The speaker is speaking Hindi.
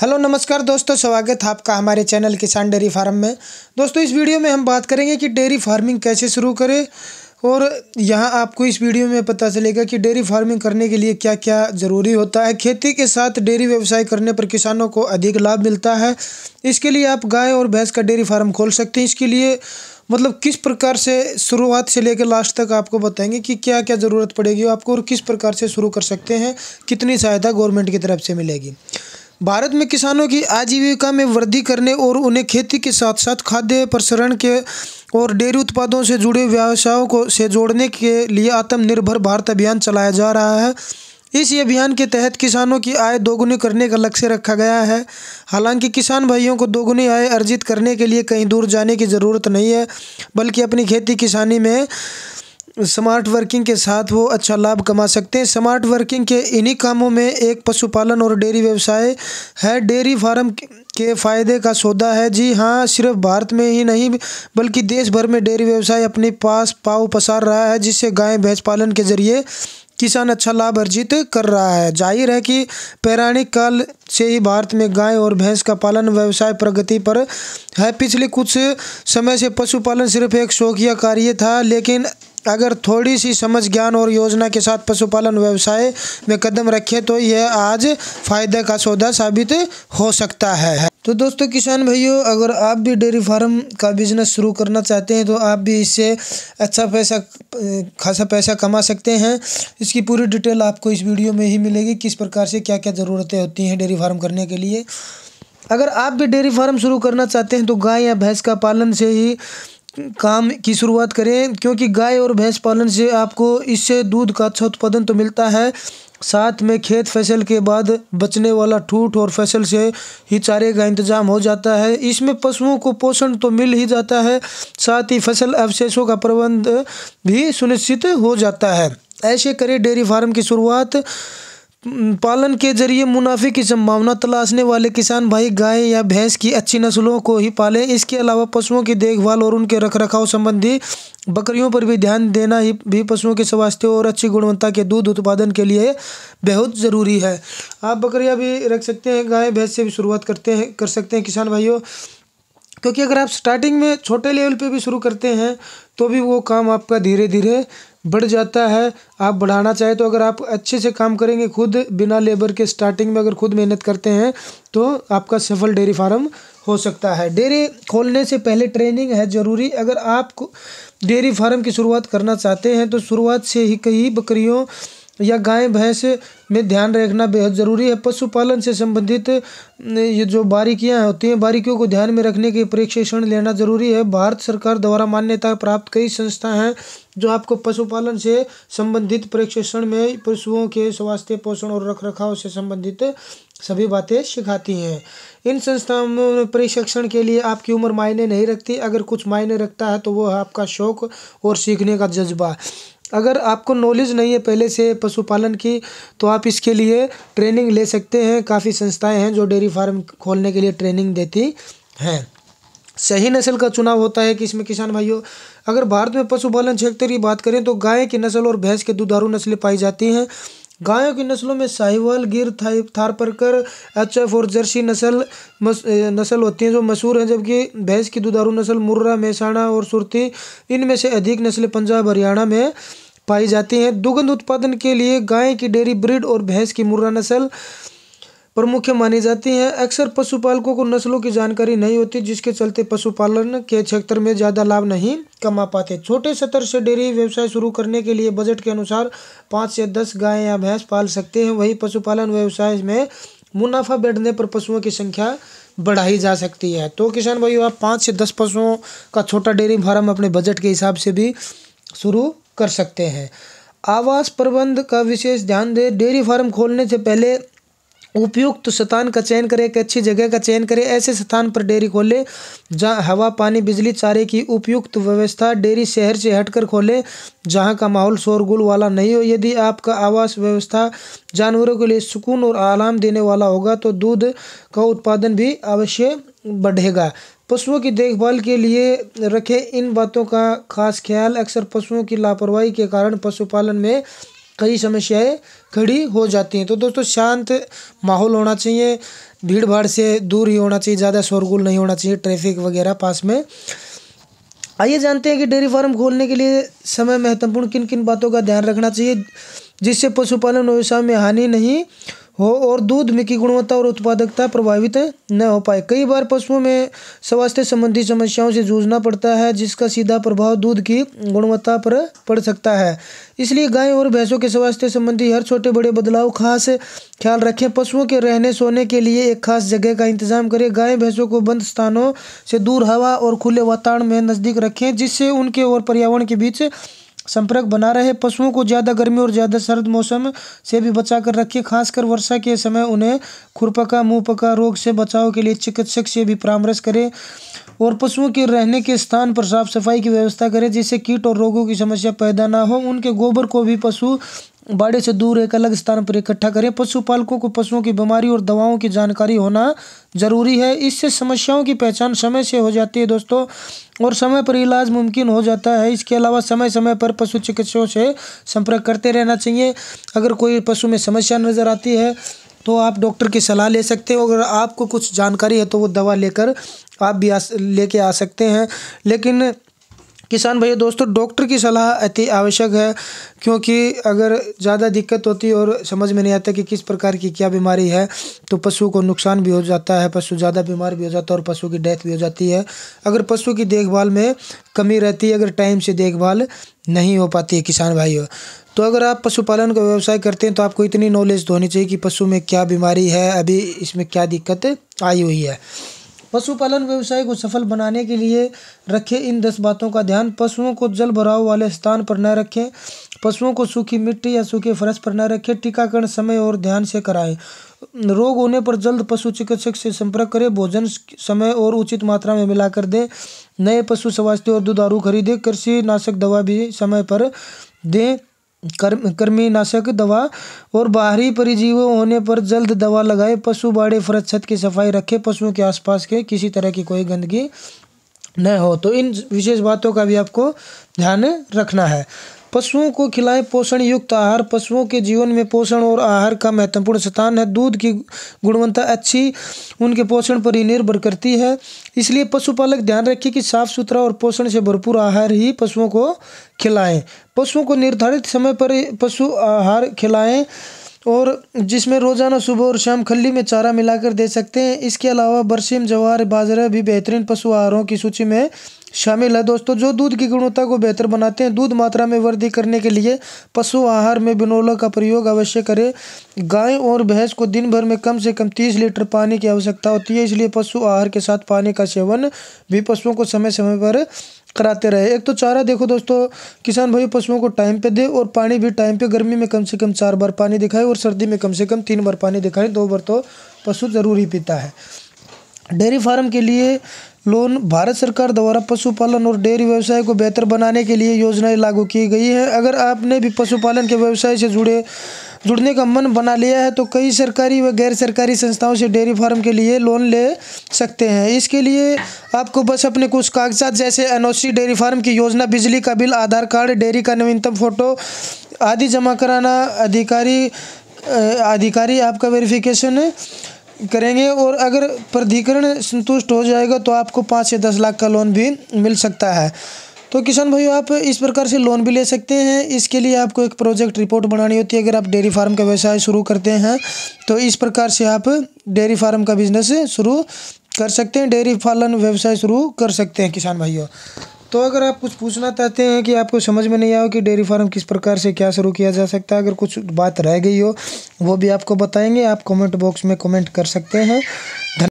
हेलो नमस्कार दोस्तों स्वागत है आपका हमारे चैनल किसान डेयरी फार्म में दोस्तों इस वीडियो में हम बात करेंगे कि डेयरी फार्मिंग कैसे शुरू करें और यहां आपको इस वीडियो में पता चलेगा कि डेयरी फार्मिंग करने के लिए क्या क्या ज़रूरी होता है खेती के साथ डेयरी व्यवसाय करने पर किसानों को अधिक लाभ मिलता है इसके लिए आप गाय और भैंस का डेयरी फार्म खोल सकते हैं इसके लिए मतलब किस प्रकार से शुरुआत से लेकर लास्ट तक आपको बताएंगे कि क्या क्या ज़रूरत पड़ेगी आपको और किस प्रकार से शुरू कर सकते हैं कितनी सहायता गवर्नमेंट की तरफ से मिलेगी भारत में किसानों की आजीविका में वृद्धि करने और उन्हें खेती के साथ साथ खाद्य प्रसरण के और डेयरी उत्पादों से जुड़े व्यवसायों को से जोड़ने के लिए आत्मनिर्भर भारत अभियान चलाया जा रहा है इस अभियान के तहत किसानों की आय दोगुनी करने का लक्ष्य रखा गया है हालांकि किसान भाइयों को दोगुनी आय अर्जित करने के लिए कहीं दूर जाने की ज़रूरत नहीं है बल्कि अपनी खेती किसानी में स्मार्ट वर्किंग के साथ वो अच्छा लाभ कमा सकते हैं स्मार्ट वर्किंग के इन्हीं कामों में एक पशुपालन और डेयरी व्यवसाय है डेयरी फार्म के फ़ायदे का सौदा है जी हाँ सिर्फ भारत में ही नहीं बल्कि देश भर में डेयरी व्यवसाय अपने पास पाव पसार रहा है जिससे गाय भैंस पालन के जरिए किसान अच्छा लाभ अर्जित कर रहा है जाहिर है कि पौराणिक काल से ही भारत में गाय और भैंस का पालन व्यवसाय प्रगति पर है पिछले कुछ समय से पशुपालन सिर्फ एक शौकिया कार्य था लेकिन अगर थोड़ी सी समझ ज्ञान और योजना के साथ पशुपालन व्यवसाय में कदम रखें तो यह आज फायदे का सौदा साबित हो सकता है तो दोस्तों किसान भाइयों अगर आप भी डेयरी फार्म का बिजनेस शुरू करना चाहते हैं तो आप भी इससे अच्छा पैसा खासा पैसा कमा सकते हैं इसकी पूरी डिटेल आपको इस वीडियो में ही मिलेगी किस प्रकार से क्या क्या ज़रूरतें होती हैं डेयरी फार्म करने के लिए अगर आप भी डेयरी फार्म शुरू करना चाहते हैं तो गाय या भैंस का पालन से ही काम की शुरुआत करें क्योंकि गाय और भैंस पालन से आपको इससे दूध का अच्छा उत्पादन तो मिलता है साथ में खेत फसल के बाद बचने वाला ठूठ और फसल से ही चारे का इंतजाम हो जाता है इसमें पशुओं को पोषण तो मिल ही जाता है साथ ही फसल अवशेषों का प्रबंध भी सुनिश्चित हो जाता है ऐसे करें डेयरी फार्म की शुरुआत पालन के जरिए मुनाफे की संभावना तलाशने वाले किसान भाई गाय या भैंस की अच्छी नस्लों को ही पालें इसके अलावा पशुओं की देखभाल और उनके रखरखाव संबंधी बकरियों पर भी ध्यान देना ही भी पशुओं के स्वास्थ्य और अच्छी गुणवत्ता के दूध उत्पादन के लिए बेहद ज़रूरी है आप बकरियाँ भी रख सकते हैं गाय भैंस से भी शुरुआत करते हैं कर सकते हैं किसान भाइयों क्योंकि अगर आप स्टार्टिंग में छोटे लेवल पे भी शुरू करते हैं तो भी वो काम आपका धीरे धीरे बढ़ जाता है आप बढ़ाना चाहें तो अगर आप अच्छे से काम करेंगे खुद बिना लेबर के स्टार्टिंग में अगर खुद मेहनत करते हैं तो आपका सफल डेयरी फार्म हो सकता है डेयरी खोलने से पहले ट्रेनिंग है ज़रूरी अगर आप डेयरी फार्म की शुरुआत करना चाहते हैं तो शुरुआत से ही कई बकरियों या गाय भैंस में ध्यान रखना बेहद ज़रूरी है पशुपालन से संबंधित ये जो बारीकियां होती हैं बारीकियों को ध्यान में रखने के प्रशिक्षण लेना जरूरी है भारत सरकार द्वारा मान्यता प्राप्त कई संस्थाएं हैं जो आपको पशुपालन से संबंधित प्रशिक्षण में पशुओं के स्वास्थ्य पोषण और रख रखाव से संबंधित सभी बातें सिखाती हैं इन संस्थाओं में प्रशिक्षण के लिए आपकी उम्र मायने नहीं रखती अगर कुछ मायने रखता है तो वो आपका शौक और सीखने का जज्बा अगर आपको नॉलेज नहीं है पहले से पशुपालन की तो आप इसके लिए ट्रेनिंग ले सकते हैं काफ़ी संस्थाएं हैं जो डेयरी फार्म खोलने के लिए ट्रेनिंग देती हैं सही नस्ल का चुनाव होता है कि इसमें किसान भाइयों अगर भारत में पशुपालन क्षेत्र की बात करें तो गाय की नस्ल और भैंस के दुधारू नस्लें पाई जाती हैं गायों की नस्लों में साहिवाल गिर थाई थारपरकर एच एफ और जर्सी नस्ल नस्ल होती हैं जो मशहूर हैं जबकि भैंस की दुधारू नस्ल मुर्रा मेसाणा और सुरती इनमें से अधिक नस्लें पंजाब हरियाणा में पाई जाती हैं दुग्ध उत्पादन के लिए गाय की डेयरी ब्रीड और भैंस की मुर्रा नस्ल प्रमुख मानी जाती हैं अक्सर पशुपालकों को नस्लों की जानकारी नहीं होती जिसके चलते पशुपालन के क्षेत्र में ज़्यादा लाभ नहीं कमा पाते छोटे स्तर से डेयरी व्यवसाय शुरू करने के लिए बजट के अनुसार पाँच से दस गाय या भैंस पाल सकते हैं वही पशुपालन व्यवसाय में मुनाफा बैठने पर पशुओं की संख्या बढ़ाई जा सकती है तो किसान भाइयों आप पाँच से दस पशुओं का छोटा डेयरी फार्म अपने बजट के हिसाब से भी शुरू कर सकते हैं आवास प्रबंध का विशेष ध्यान दें डेयरी फार्म खोलने से पहले उपयुक्त स्थान का चयन करें एक अच्छी जगह का चयन करें ऐसे स्थान पर डेयरी खोलें जहाँ हवा पानी बिजली चारे की उपयुक्त व्यवस्था डेयरी शहर से हटकर खोलें जहाँ का माहौल शोरगुल वाला नहीं हो यदि आपका आवास व्यवस्था जानवरों के लिए सुकून और आराम देने वाला होगा तो दूध का उत्पादन भी अवश्य बढ़ेगा पशुओं की देखभाल के लिए रखे इन बातों का खास ख्याल अक्सर पशुओं की लापरवाही के कारण पशुपालन में कई समस्याएं खड़ी हो जाती हैं तो दोस्तों शांत माहौल होना चाहिए भीड़ भाड़ से दूर ही होना चाहिए ज़्यादा शोरगुल नहीं होना चाहिए ट्रैफिक वगैरह पास में आइए जानते हैं कि डेयरी फार्म खोलने के लिए समय महत्वपूर्ण किन किन बातों का ध्यान रखना चाहिए जिससे पशुपालन व्यवसाय में हानि नहीं हो और दूध में की गुणवत्ता और उत्पादकता प्रभावित न हो पाए कई बार पशुओं में स्वास्थ्य संबंधी समस्याओं से जूझना पड़ता है जिसका सीधा प्रभाव दूध की गुणवत्ता पर पड़ सकता है इसलिए गाय और भैंसों के स्वास्थ्य संबंधी हर छोटे बड़े बदलाव खास ख्याल रखें पशुओं के रहने सोने के लिए एक खास जगह का इंतजाम करें गाय भैंसों को बंद स्थानों से दूर हवा और खुले वातावरण में नज़दीक रखें जिससे उनके और पर्यावरण के बीच संपर्क बना रहे पशुओं को ज़्यादा गर्मी और ज़्यादा सर्द मौसम से भी बचा कर रखें खासकर वर्षा के समय उन्हें खुरपका मुँह पका रोग से बचाव के लिए चिकित्सक से भी परामर्श करें और पशुओं के रहने के स्थान पर साफ सफाई की व्यवस्था करें जिससे कीट और रोगों की समस्या पैदा ना हो उनके गोबर को भी पशु बाड़े से दूर एक अलग स्थान पर इकट्ठा करें पशुपालकों को पशुओं की बीमारी और दवाओं की जानकारी होना जरूरी है इससे समस्याओं की पहचान समय से हो जाती है दोस्तों और समय पर इलाज मुमकिन हो जाता है इसके अलावा समय समय पर पशु चिकित्सकों से संपर्क करते रहना चाहिए अगर कोई पशु में समस्या नज़र आती है तो आप डॉक्टर की सलाह ले सकते हो अगर आपको कुछ जानकारी है तो वो दवा लेकर आप भी आ लेके आ सकते हैं लेकिन किसान भाइयों दोस्तों डॉक्टर की सलाह अति आवश्यक है क्योंकि अगर ज़्यादा दिक्कत होती और समझ में नहीं आता कि किस प्रकार की क्या बीमारी है तो पशु को नुकसान भी हो जाता है पशु ज़्यादा बीमार भी हो जाता है और पशु की डेथ भी हो जाती है अगर पशु की देखभाल में कमी रहती है अगर टाइम से देखभाल नहीं हो पाती है किसान भाइयों तो अगर आप पशुपालन का व्यवसाय करते हैं तो आपको इतनी नॉलेज तो होनी चाहिए कि पशु में क्या बीमारी है अभी इसमें क्या दिक्कत आई हुई है पशुपालन व्यवसाय को सफल बनाने के लिए रखें इन दस बातों का ध्यान पशुओं को जल भराव वाले स्थान पर न रखें पशुओं को सूखी मिट्टी या सूखे फर्श पर न रखें टीकाकरण समय और ध्यान से कराएं रोग होने पर जल्द पशु चिकित्सक से संपर्क करें भोजन समय और उचित मात्रा में मिलाकर दें नए पशु स्वास्थ्य और दुधारू खरीदें कृषि नाशक दवा भी समय पर दें कर्म नाशक दवा और बाहरी परिजीव होने पर जल्द दवा लगाए पशु बाड़े फरज छत की सफाई रखे पशुओं के आसपास के किसी तरह की कोई गंदगी न हो तो इन विशेष बातों का भी आपको ध्यान रखना है पशुओं को खिलाएं पोषण युक्त आहार पशुओं के जीवन में पोषण और आहार का महत्वपूर्ण स्थान है दूध की गुणवत्ता अच्छी उनके पोषण पर ही निर्भर करती है इसलिए पशुपालक ध्यान रखें कि साफ़ सुथरा और पोषण से भरपूर आहार ही पशुओं को खिलाएं पशुओं को निर्धारित समय पर पशु आहार खिलाएं और जिसमें रोज़ाना सुबह और शाम खली में चारा मिलाकर दे सकते हैं इसके अलावा बरसीम जवार बाजरा भी बेहतरीन पशु आहारों की सूची में शामिल है दोस्तों जो दूध की गुणवत्ता को बेहतर बनाते हैं दूध मात्रा में वृद्धि करने के लिए पशु आहार में बिनोला का प्रयोग अवश्य करें गाय और भैंस को दिन भर में कम से कम तीस लीटर पानी की आवश्यकता होती है इसलिए पशु आहार के साथ पानी का सेवन भी पशुओं को समय समय पर कराते रहे एक तो चारा देखो दोस्तों किसान भाई पशुओं को टाइम पे दे और पानी भी टाइम पे गर्मी में कम से कम चार बार पानी दिखाए और सर्दी में कम से कम तीन बार पानी दिखाए दो बार तो पशु ज़रूर ही पीता है डेयरी फार्म के लिए लोन भारत सरकार द्वारा पशुपालन और डेयरी व्यवसाय को बेहतर बनाने के लिए योजनाएं लागू की गई है अगर आपने भी पशुपालन के व्यवसाय से जुड़े जुड़ने का मन बना लिया है तो कई सरकारी व गैर सरकारी संस्थाओं से डेयरी फार्म के लिए लोन ले सकते हैं इसके लिए आपको बस अपने कुछ कागजात जैसे एनओसी डेयरी फार्म की योजना बिजली का बिल आधार कार्ड डेयरी का नवीनतम फोटो आदि जमा कराना अधिकारी अधिकारी आपका वेरिफिकेशन करेंगे और अगर प्राधिकरण संतुष्ट हो जाएगा तो आपको पाँच से दस लाख का लोन भी मिल सकता है तो किसान भाई आप इस प्रकार से लोन भी ले सकते हैं इसके लिए आपको एक प्रोजेक्ट रिपोर्ट बनानी होती है अगर आप डेयरी फार्म का व्यवसाय शुरू करते हैं तो इस प्रकार से आप डेयरी फार्म का बिजनेस शुरू कर सकते हैं डेयरी पालन व्यवसाय शुरू कर सकते हैं किसान भाइयों तो अगर आप कुछ पूछना चाहते हैं कि आपको समझ में नहीं आओ कि डेयरी फार्म किस प्रकार से क्या शुरू किया जा सकता है अगर कुछ बात रह गई हो वो भी आपको बताएंगे आप कमेंट बॉक्स में कमेंट कर सकते हैं